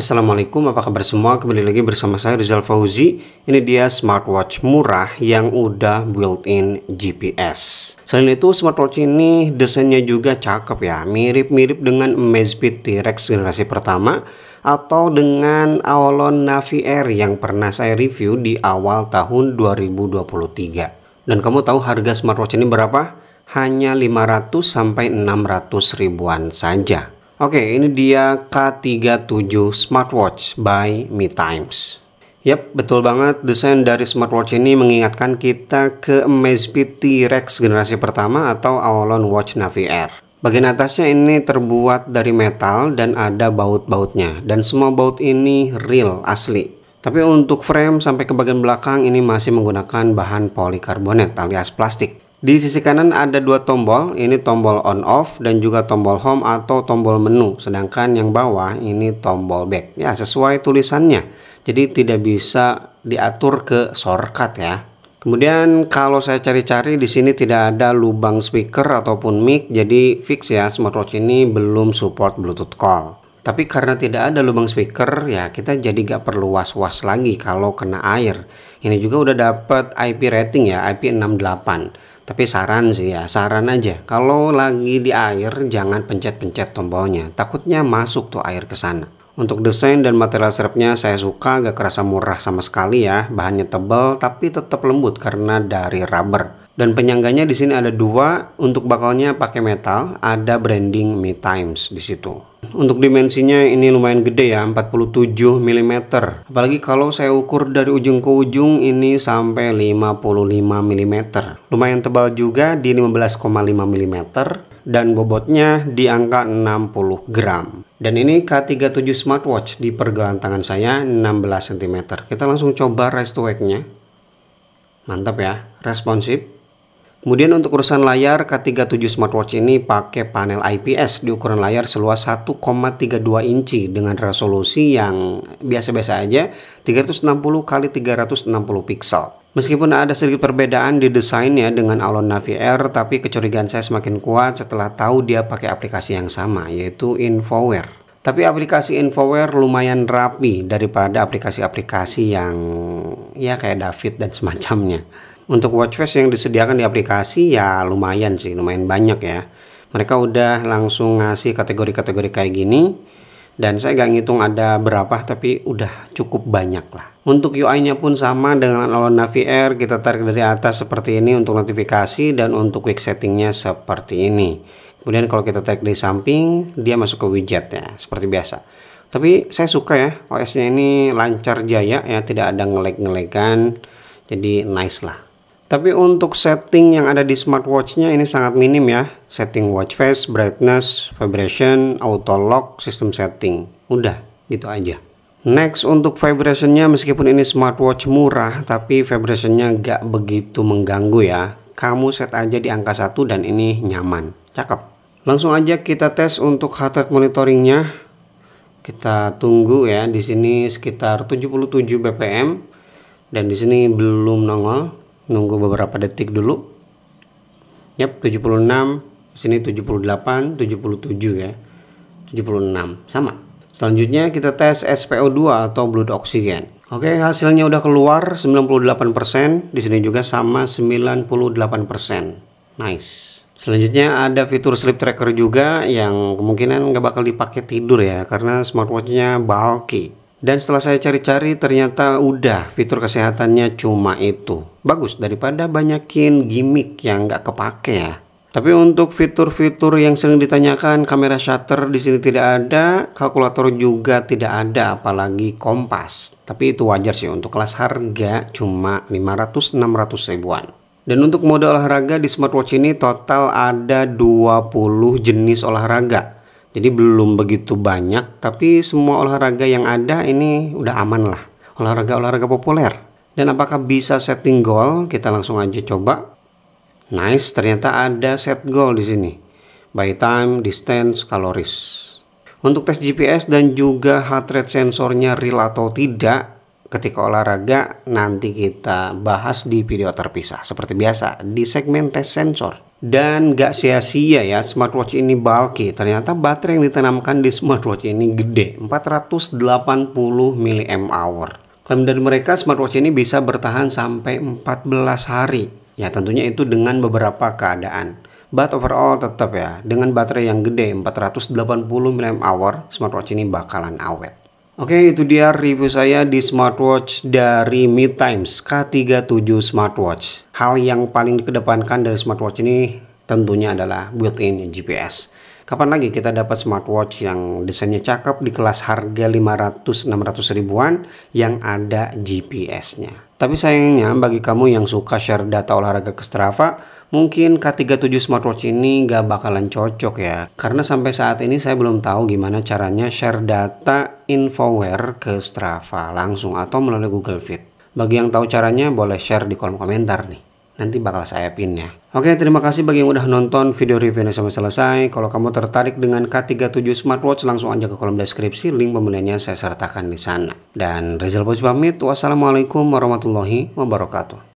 Assalamualaikum apa kabar semua kembali lagi bersama saya Rizal Fauzi ini dia smartwatch murah yang udah built-in GPS selain itu smartwatch ini desainnya juga cakep ya mirip-mirip dengan Amazfit T-Rex generasi pertama atau dengan Avalon Navi Air yang pernah saya review di awal tahun 2023 dan kamu tahu harga smartwatch ini berapa? hanya 500 sampai 600 ribuan saja Oke, ini dia K37 smartwatch by Me Times. Yap, betul banget. Desain dari smartwatch ini mengingatkan kita ke Amazfit T-Rex generasi pertama atau Avalon Watch Navi Air. Bagian atasnya ini terbuat dari metal dan ada baut-bautnya. Dan semua baut ini real, asli. Tapi untuk frame sampai ke bagian belakang ini masih menggunakan bahan polikarbonat alias plastik. Di sisi kanan ada dua tombol, ini tombol on off dan juga tombol home atau tombol menu. Sedangkan yang bawah ini tombol back. Ya, sesuai tulisannya. Jadi tidak bisa diatur ke shortcut ya. Kemudian kalau saya cari-cari di sini tidak ada lubang speaker ataupun mic, jadi fix ya smartwatch ini belum support Bluetooth call. Tapi karena tidak ada lubang speaker, ya kita jadi gak perlu was-was lagi kalau kena air. Ini juga udah dapat IP rating ya, IP68. Tapi saran sih ya, saran aja. Kalau lagi di air, jangan pencet-pencet tombolnya. Takutnya masuk tuh air ke sana. Untuk desain dan material serepnya saya suka, gak kerasa murah sama sekali ya. Bahannya tebal tapi tetap lembut karena dari rubber. Dan penyangganya di sini ada dua, untuk bakalnya pakai metal, ada branding Me Times di situ. Untuk dimensinya ini lumayan gede ya, 47 mm. Apalagi kalau saya ukur dari ujung ke ujung ini sampai 55 mm. Lumayan tebal juga di 15,5 mm dan bobotnya di angka 60 gram. Dan ini K37 smartwatch di pergelangan tangan saya 16 cm. Kita langsung coba rest to wake-nya. Mantap ya, responsif. Kemudian untuk urusan layar K37 smartwatch ini pakai panel IPS di ukuran layar seluas 1,32 inci dengan resolusi yang biasa-biasa aja 360 kali 360 pixel. Meskipun ada sedikit perbedaan di desainnya dengan Alon Navi Air, tapi kecurigaan saya semakin kuat setelah tahu dia pakai aplikasi yang sama yaitu InfoWare. Tapi aplikasi Infoware lumayan rapi daripada aplikasi-aplikasi yang ya kayak David dan semacamnya. Untuk watch face yang disediakan di aplikasi ya lumayan sih, lumayan banyak ya. Mereka udah langsung ngasih kategori-kategori kayak gini dan saya gak ngitung ada berapa tapi udah cukup banyak lah untuk UI-nya pun sama dengan Alon Air. kita tarik dari atas seperti ini untuk notifikasi dan untuk quick settingnya seperti ini Kemudian kalau kita tarik di samping, dia masuk ke widgetnya seperti biasa. Tapi saya suka ya, OS-nya ini lancar jaya ya, tidak ada ngelag-ngelegan. Jadi nice lah. Tapi untuk setting yang ada di smartwatch-nya ini sangat minim ya. Setting watch face, brightness, vibration, auto lock, system setting. Udah, gitu aja. Next untuk vibration-nya meskipun ini smartwatch murah tapi vibration-nya gak begitu mengganggu ya. Kamu set aja di angka 1 dan ini nyaman. Cakep. Langsung aja kita tes untuk heart rate monitoringnya. Kita tunggu ya di sini sekitar 77 BPM dan di sini belum nongol. Nunggu beberapa detik dulu. Yap, 76, di sini 78, 77 ya. 76 sama. Selanjutnya kita tes SPO2 atau blood oxygen. Oke, hasilnya udah keluar 98%, di sini juga sama 98%. Nice. Selanjutnya ada fitur sleep tracker juga yang kemungkinan nggak bakal dipakai tidur ya karena smartwatchnya bulky. Dan setelah saya cari-cari ternyata udah fitur kesehatannya cuma itu. Bagus daripada banyakin gimmick yang nggak kepake ya. Tapi untuk fitur-fitur yang sering ditanyakan, kamera shutter di sini tidak ada, kalkulator juga tidak ada, apalagi kompas. Tapi itu wajar sih untuk kelas harga cuma 500-600 ribuan. Dan untuk mode olahraga di smartwatch ini total ada 20 jenis olahraga. Jadi belum begitu banyak, tapi semua olahraga yang ada ini udah aman lah. Olahraga-olahraga populer. Dan apakah bisa setting goal? Kita langsung aja coba. Nice, ternyata ada set goal di sini. By time, distance, calories. Untuk tes GPS dan juga heart rate sensornya real atau tidak, ketika olahraga nanti kita bahas di video terpisah seperti biasa di segmen tes sensor. Dan gak sia-sia ya smartwatch ini bulky Ternyata baterai yang ditanamkan di smartwatch ini gede 480 mAh Klaim dari mereka smartwatch ini bisa bertahan sampai 14 hari Ya tentunya itu dengan beberapa keadaan But overall tetap ya dengan baterai yang gede 480 mAh smartwatch ini bakalan awet Oke, itu dia review saya di smartwatch dari Mid Times K37 smartwatch. Hal yang paling dikedepankan dari smartwatch ini tentunya adalah built-in GPS. Kapan lagi kita dapat smartwatch yang desainnya cakep di kelas harga 500-600 ribuan yang ada GPS-nya. Tapi sayangnya bagi kamu yang suka share data olahraga ke Strava, mungkin K37 smartwatch ini gak bakalan cocok ya. Karena sampai saat ini saya belum tahu gimana caranya share data infoware ke Strava langsung atau melalui Google Fit. Bagi yang tahu caranya boleh share di kolom komentar nih nanti bakal saya pin ya. Oke, terima kasih bagi yang udah nonton video reviewnya sampai selesai. Kalau kamu tertarik dengan K37 smartwatch, langsung aja ke kolom deskripsi, link pembeliannya saya sertakan di sana. Dan Rizal Bos pamit, wassalamualaikum warahmatullahi wabarakatuh.